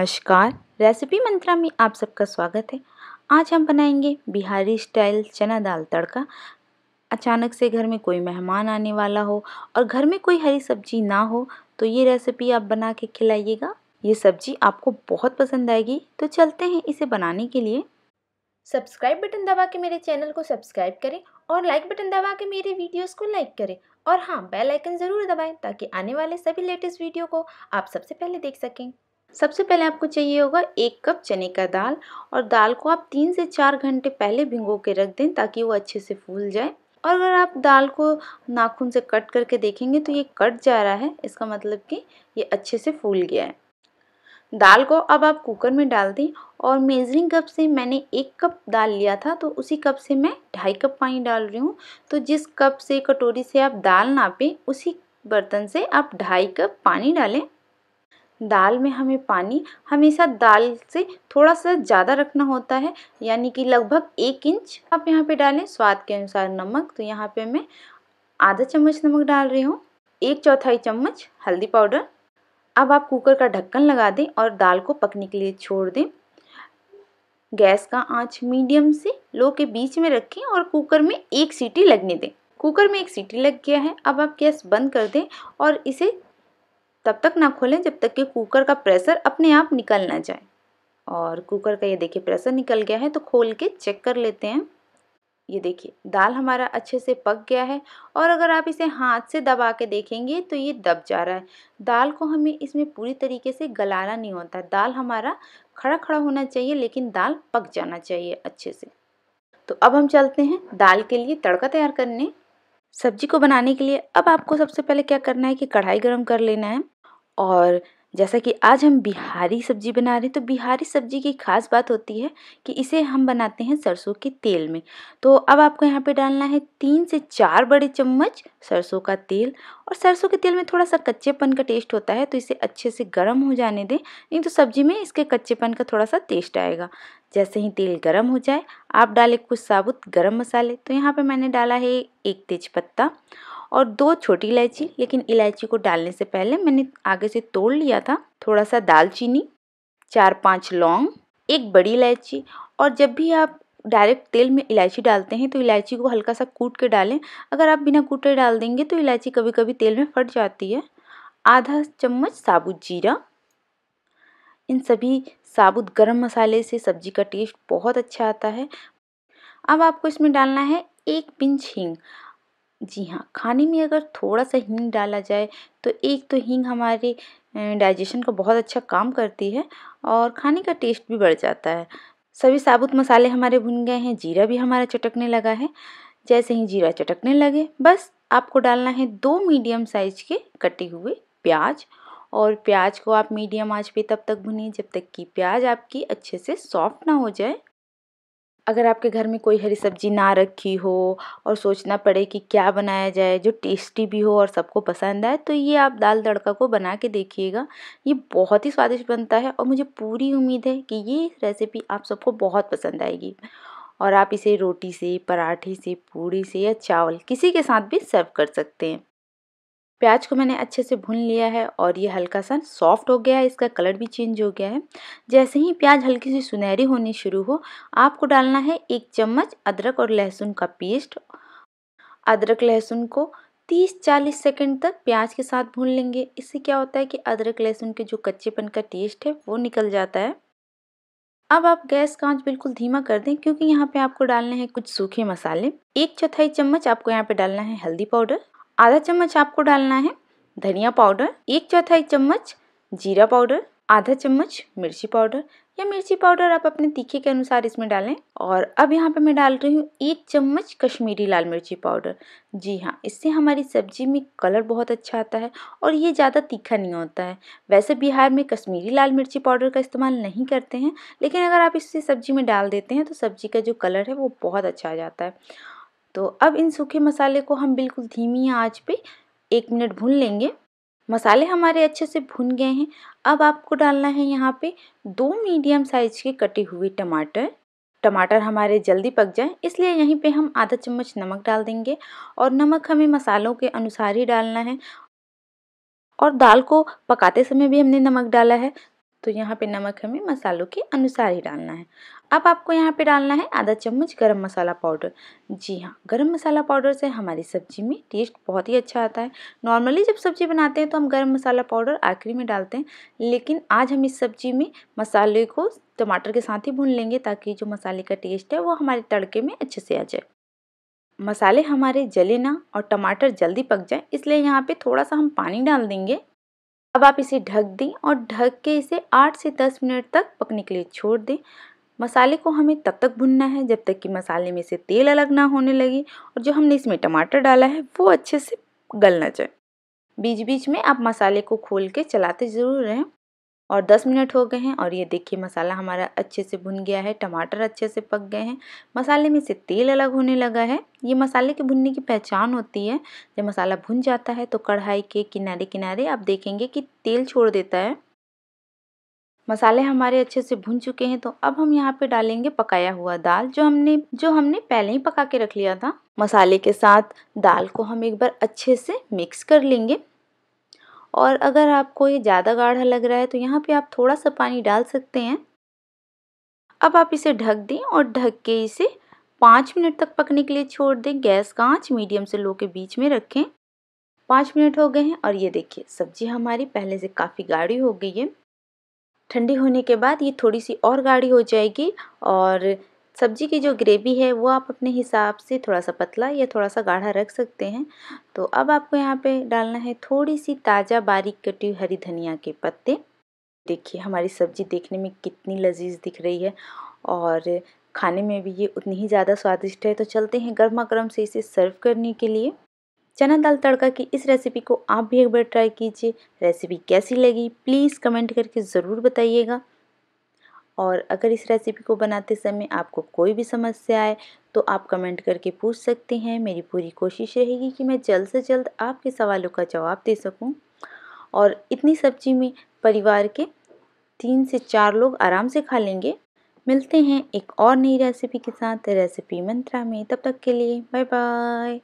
नमस्कार रेसिपी मंत्रा में आप सबका स्वागत है आज हम बनाएंगे बिहारी स्टाइल चना दाल तड़का अचानक से घर में कोई मेहमान आने वाला हो और घर में कोई हरी सब्जी ना हो तो ये रेसिपी आप बना के खिलाइएगा ये सब्जी आपको बहुत पसंद आएगी तो चलते हैं इसे बनाने के लिए सब्सक्राइब बटन दबा के मेरे चैनल को सब्सक्राइब करें और लाइक बटन दबा के मेरे वीडियोस को लाइक करें और हाँ बेल आइकन ज़रूर दबाएं ताकि आने वाले सभी लेटेस्ट वीडियो को आप सबसे पहले देख सकें सबसे पहले आपको चाहिए होगा एक कप चने का दाल और दाल को आप तीन से चार घंटे पहले भिंगो के रख दें ताकि वो अच्छे से फूल जाए और अगर आप दाल को नाखून से कट करके देखेंगे तो ये कट जा रहा है इसका मतलब कि ये अच्छे से फूल गया है दाल को अब आप कुकर में डाल दें और मेजरिंग कप से मैंने एक कप दाल लिया था तो उसी कप से मैं ढाई कप पानी डाल रही हूँ तो जिस कप से कटोरी से आप दाल नापें उसी बर्तन से आप ढाई कप पानी डालें दाल में हमें पानी हमेशा दाल से थोड़ा सा ज़्यादा रखना होता है यानी कि लगभग एक इंच आप यहाँ पे डालें स्वाद के अनुसार नमक तो यहाँ पे मैं आधा चम्मच नमक डाल रही हूँ एक चौथाई चम्मच हल्दी पाउडर अब आप कुकर का ढक्कन लगा दें और दाल को पकने के लिए छोड़ दें गैस का आँच मीडियम से लो के बीच में रखें और कुकर में एक सीटी लगने दें कुकर में एक सीटी लग गया है अब आप गैस बंद कर दें और इसे तब तक ना खोलें जब तक कि कुकर का प्रेशर अपने आप निकल ना जाए और कुकर का ये देखिए प्रेशर निकल गया है तो खोल के चेक कर लेते हैं ये देखिए दाल हमारा अच्छे से पक गया है और अगर आप इसे हाथ से दबा के देखेंगे तो ये दब जा रहा है दाल को हमें इसमें पूरी तरीके से गलाना नहीं होता दाल हमारा खड़ा खड़ा होना चाहिए लेकिन दाल पक जाना चाहिए अच्छे से तो अब हम चलते हैं दाल के लिए तड़का तैयार करने सब्जी को बनाने के लिए अब आपको सबसे पहले क्या करना है कि कढ़ाई गर्म कर लेना है और जैसा कि आज हम बिहारी सब्जी बना रहे हैं तो बिहारी सब्जी की खास बात होती है कि इसे हम बनाते हैं सरसों के तेल में तो अब आपको यहाँ पे डालना है तीन से चार बड़े चम्मच सरसों का तेल और सरसों के तेल में थोड़ा सा कच्चेपन का टेस्ट होता है तो इसे अच्छे से गर्म हो जाने दें नहीं तो सब्जी में इसके कच्चेपन का थोड़ा सा टेस्ट आएगा जैसे ही तेल गर्म हो जाए आप डालें कुछ साबुत गर्म मसाले तो यहाँ पर मैंने डाला है एक तेज़ और दो छोटी इलायची लेकिन इलायची को डालने से पहले मैंने आगे से तोड़ लिया था थोड़ा सा दालचीनी चार पाँच लौंग एक बड़ी इलायची और जब भी आप डायरेक्ट तेल में इलायची डालते हैं तो इलायची को हल्का सा कूट के डालें अगर आप बिना कूटे डाल देंगे तो इलायची कभी कभी तेल में फट जाती है आधा चम्मच साबुत जीरा इन सभी साबुत गरम मसाले से सब्जी का टेस्ट बहुत अच्छा आता है अब आपको इसमें डालना है एक पिंच हींग जी हाँ खाने में अगर थोड़ा सा हींग डाला जाए तो एक तो हींग हमारे डाइजेशन का बहुत अच्छा काम करती है और खाने का टेस्ट भी बढ़ जाता है सभी साबुत मसाले हमारे भुन गए हैं जीरा भी हमारा चटकने लगा है जैसे ही जीरा चटकने लगे बस आपको डालना है दो मीडियम साइज के कटे हुए प्याज और प्याज को आप मीडियम आंच पे तब तक भुनिए जब तक कि प्याज आपकी अच्छे से सॉफ्ट ना हो जाए अगर आपके घर में कोई हरी सब्जी ना रखी हो और सोचना पड़े कि क्या बनाया जाए जो टेस्टी भी हो और सबको पसंद आए तो ये आप दाल तड़का को बना के देखिएगा ये बहुत ही स्वादिष्ट बनता है और मुझे पूरी उम्मीद है कि ये रेसिपी आप सबको बहुत पसंद आएगी और आप इसे रोटी से पराठे से पूड़ी से या चावल किसी के साथ भी सर्व कर सकते हैं प्याज को मैंने अच्छे से भून लिया है और ये हल्का सा सॉफ्ट हो गया है इसका कलर भी चेंज हो गया है जैसे ही प्याज हल्की सी सुनहरी होनी शुरू हो आपको डालना है एक चम्मच अदरक और लहसुन का पेस्ट अदरक लहसुन को 30-40 सेकंड तक प्याज के साथ भून लेंगे इससे क्या होता है कि अदरक लहसुन के जो कच्चेपन का टेस्ट है वो निकल जाता है अब आप गैस का आँच बिल्कुल धीमा कर दें क्योंकि यहाँ पे आपको डालने हैं कुछ सूखे मसाले एक चौथाई चम्मच आपको यहाँ पे डालना है हल्दी पाउडर आधा चम्मच आपको डालना है धनिया पाउडर एक चौथाई चम्मच जीरा पाउडर आधा चम्मच मिर्ची पाउडर या मिर्ची पाउडर आप अपने तीखे के अनुसार इसमें डालें और अब यहाँ पे मैं डाल रही हूँ एक चम्मच कश्मीरी लाल मिर्ची पाउडर जी हाँ इससे हमारी सब्जी में कलर बहुत अच्छा आता है और ये ज़्यादा तीखा नहीं होता है वैसे बिहार में कश्मीरी लाल मिर्ची पाउडर का इस्तेमाल नहीं करते हैं लेकिन अगर आप इसे सब्जी में डाल देते हैं तो सब्जी का जो कलर है वो बहुत अच्छा आ जाता है तो अब इन सूखे मसाले को हम बिल्कुल धीमी आंच पे एक मिनट भून लेंगे मसाले हमारे अच्छे से भुन गए हैं अब आपको डालना है यहाँ पे दो मीडियम साइज के कटे हुए टमाटर टमाटर हमारे जल्दी पक जाए इसलिए यहीं पे हम आधा चम्मच नमक डाल देंगे और नमक हमें मसालों के अनुसार ही डालना है और दाल को पकाते समय भी हमने नमक डाला है तो यहाँ पे नमक हमें मसालों के अनुसार ही डालना है अब आपको यहाँ पे डालना है आधा चम्मच गरम मसाला पाउडर जी हाँ गरम मसाला पाउडर से हमारी सब्जी में टेस्ट बहुत ही अच्छा आता है नॉर्मली जब सब्जी बनाते हैं तो हम गरम मसाला पाउडर आखिरी में डालते हैं लेकिन आज हम इस सब्जी में मसाले को टमाटर के साथ ही भून लेंगे ताकि जो मसाले का टेस्ट है वो हमारे तड़के में अच्छे से आ जाए मसाले हमारे जले ना और टमाटर जल्दी पक जाए इसलिए यहाँ पे थोड़ा सा हम पानी डाल देंगे अब आप इसे ढक दें और ढक के इसे 8 से 10 मिनट तक पकने के लिए छोड़ दें मसाले को हमें तब तक भुनना है जब तक कि मसाले में से तेल अलग ना होने लगे और जो हमने इसमें टमाटर डाला है वो अच्छे से गल ना जाए बीच बीच में आप मसाले को खोल के चलाते ज़रूर रहें और 10 मिनट हो गए हैं और ये देखिए मसाला हमारा अच्छे से भुन गया है टमाटर अच्छे से पक गए हैं मसाले में से तेल अलग होने लगा है ये मसाले के भुनने की पहचान होती है जब मसाला भुन जाता है तो कढ़ाई के किनारे किनारे आप देखेंगे कि तेल छोड़ देता है मसाले हमारे अच्छे से भुन चुके हैं तो अब हम यहाँ पे डालेंगे पकाया हुआ दाल जो हमने जो हमने पहले ही पका के रख लिया था मसाले के साथ दाल को हम एक बार अच्छे से मिक्स कर लेंगे और अगर आपको ये ज़्यादा गाढ़ा लग रहा है तो यहाँ पे आप थोड़ा सा पानी डाल सकते हैं अब आप इसे ढक दें और ढक के इसे पाँच मिनट तक पकने के लिए छोड़ दें गैस का आँच मीडियम से लो के बीच में रखें पाँच मिनट हो गए हैं और ये देखिए सब्जी हमारी पहले से काफ़ी गाढ़ी हो गई है ठंडी होने के बाद ये थोड़ी सी और गाढ़ी हो जाएगी और सब्ज़ी की जो ग्रेवी है वो आप अपने हिसाब से थोड़ा सा पतला या थोड़ा सा गाढ़ा रख सकते हैं तो अब आपको यहाँ पे डालना है थोड़ी सी ताज़ा बारीक कटी हुई हरी धनिया के पत्ते देखिए हमारी सब्ज़ी देखने में कितनी लजीज दिख रही है और खाने में भी ये उतनी ही ज़्यादा स्वादिष्ट है तो चलते हैं गर्मा गर्म से इसे सर्व करने के लिए चना दाल तड़का की इस रेसिपी को आप भी एक बार ट्राई कीजिए रेसिपी कैसी लगी प्लीज़ कमेंट करके ज़रूर बताइएगा और अगर इस रेसिपी को बनाते समय आपको कोई भी समस्या आए तो आप कमेंट करके पूछ सकते हैं मेरी पूरी कोशिश रहेगी कि मैं जल्द से जल्द आपके सवालों का जवाब दे सकूं और इतनी सब्जी में परिवार के तीन से चार लोग आराम से खा लेंगे मिलते हैं एक और नई रेसिपी के साथ रेसिपी मंत्रा में तब तक के लिए बाय बाय